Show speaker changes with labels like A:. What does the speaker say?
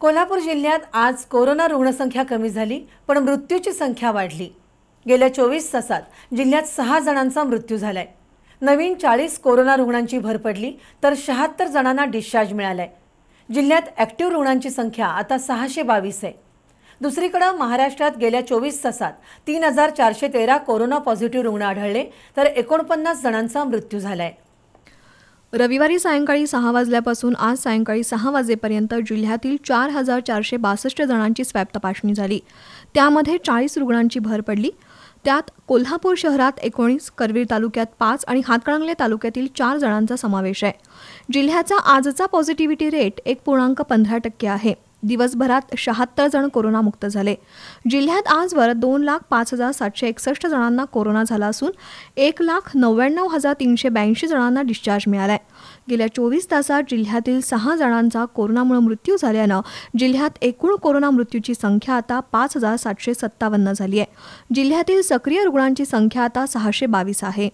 A: कोल्हापूर जिल्ह्यात आज कोरोना रुग्णसंख्या कमी झाली पण मृत्यूची संख्या वाढली गेल्या चोवीस तासात जिल्ह्यात सहा जणांचा मृत्यू झालाय नवीन चाळीस कोरोना रुग्णांची भर पडली तर शहात्तर जणांना डिस्चार्ज मिळालाय जिल्ह्यात ॲक्टिव्ह रुग्णांची संख्या आता सहाशे बावीस आहे दुसरीकडं महाराष्ट्रात गेल्या चोवीस तासात तीन हजार चारशे तेरा कोरोना पॉझिटिव्ह रुग्ण आढळले तर एकोणपन्नास जणांचा मृत्यू झाला
B: आहे रविवारी सायंकाळी सहा वाजल्यापासून आज सायंकाळी सहा वाजेपर्यंत जिल्ह्यातील चार हजार चारशे बासष्ट जणांची स्वॅब तपासणी झाली त्यामध्ये चाळीस रुग्णांची भर पडली त्यात कोल्हापूर शहरात एकोणीस करवीर तालुक्यात पाच आणि हातकणंगले तालुक्यातील चार जणांचा समावेश आहे जिल्ह्याचा आजचा पॉझिटिव्हिटी रेट एक पूर्णांक पंधरा टक्के आहे दिवसभरात शहात्तर जण कोरोनामुक्त झाले जिल्ह्यात आजवर दोन लाख पाच हजार सातशे एकसष्ट जणांना कोरोना झाला असून एक लाख नव्याण्णव हजार तीनशे ब्याऐंशी जणांना डिस्चार्ज मिळालाय गेल्या चोवीस तासात जिल्ह्यातील सहा जणांचा कोरोनामुळे मृत्यू झाल्यानं जिल्ह्यात एकूण कोरोना मृत्यूची संख्या आता पाच हजार सातशे सत्तावन्न झाली आहे जिल्ह्यातील सक्रिय रुग्णांची संख्या आता सहाशे बावीस आहे